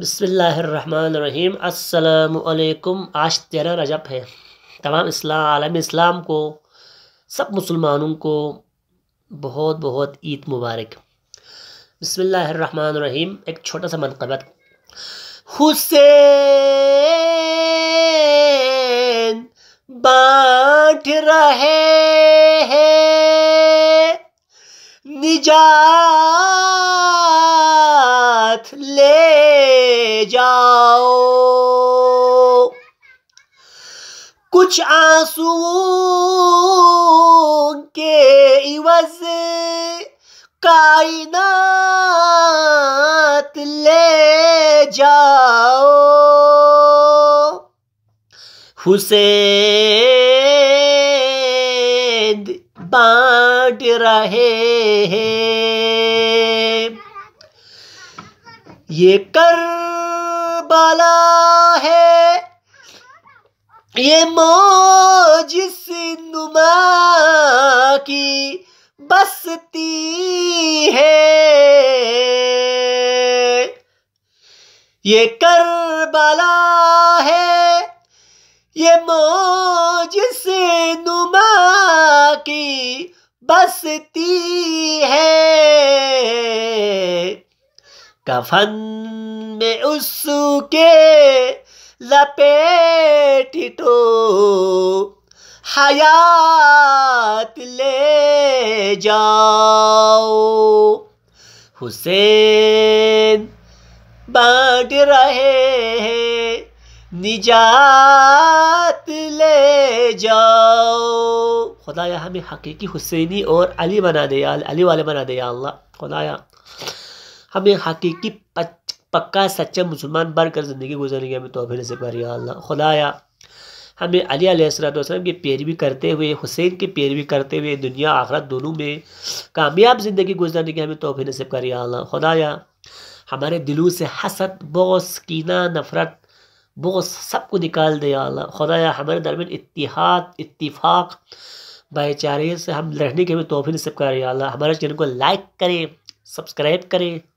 बसमीम अल्लाम आज तेरह रजब है तमाम इस्लाम आलम इस्लाम को सब मुसलमानों को बहुत बहुत ईद मुबारक बसमीम एक छोटा सा मनकबत हुसैन बांट रहे हैं निजात ले जाओ कुछ आंसू के इवज कायनात ले जाओ हुसैन बांट रहे हैं ये कर बाला है ये मौज नुमा की बसती है ये करबला है ये मौज से नुमा की बसती है कफन में उसके लपेट तो हयात ले जाओ हुसैन बांट रहे हैं निजात ले जाओ खुदाया हमें हकीकी हुसैनी और अली बना दे अली वाले बना दे अल्लाह खुदाया हमें हकीकी पक्का सच्चा मुसलमान बन कर ज़िंदगी गुजारेंगे हमें तोहफे नसीब कर खुदाया हमें अलीसम सलाम की पैरवी करते हुए हुसैन की पैरवी करते हुए दुनिया आखरत दोनों में कामयाब ज़िंदगी गुजारने की हमें तोहफे नसीब कर खुदाया हमारे दिलों से हसद बोस कीना नफ़रत बोस सबको निकाल दे अल्लाह खुदाया हमारे दरमियान इतिहाद इतफ़ाक़ भाईचारे से हम लड़ने के हमें तोहफ़ी नसीब कर अल्लाह हमारे चैनल को लाइक करें सब्सक्राइब करें